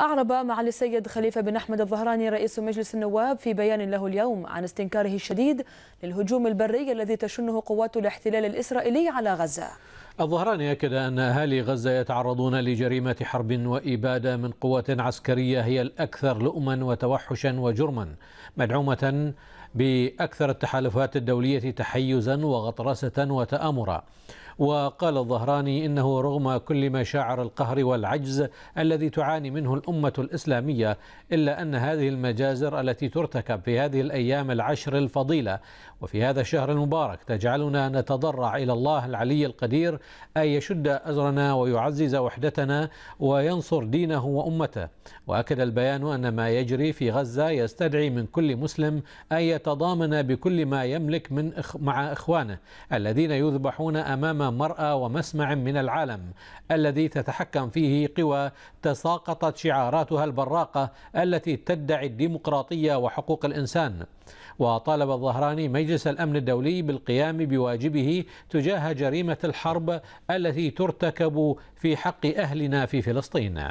أعرب معالي السيد خليفة بن أحمد الظهراني رئيس مجلس النواب في بيان له اليوم عن استنكاره الشديد للهجوم البري الذي تشنه قوات الاحتلال الإسرائيلي على غزة الظهران أكد أن أهالي غزة يتعرضون لجريمة حرب وإبادة من قوات عسكرية هي الأكثر لؤما وتوحشا وجرما مدعومة بأكثر التحالفات الدولية تحيزا وغطرسة وتآمرا وقال الظهراني إنه رغم كل مشاعر القهر والعجز الذي تعاني منه الأمة الإسلامية إلا أن هذه المجازر التي ترتكب في هذه الأيام العشر الفضيلة وفي هذا الشهر المبارك تجعلنا نتضرع إلى الله العلي القدير أن يشد أزرنا ويعزز وحدتنا وينصر دينه وأمته وأكد البيان أن ما يجري في غزة يستدعي من كل مسلم أن يتضامن بكل ما يملك من إخ مع إخوانه الذين يذبحون أمام مرأى ومسمع من العالم الذي تتحكم فيه قوى تساقطت شعاراتها البراقة التي تدعي الديمقراطية وحقوق الإنسان وطالب الظهراني مجلس الأمن الدولي بالقيام بواجبه تجاه جريمة الحرب التي ترتكب في حق أهلنا في فلسطين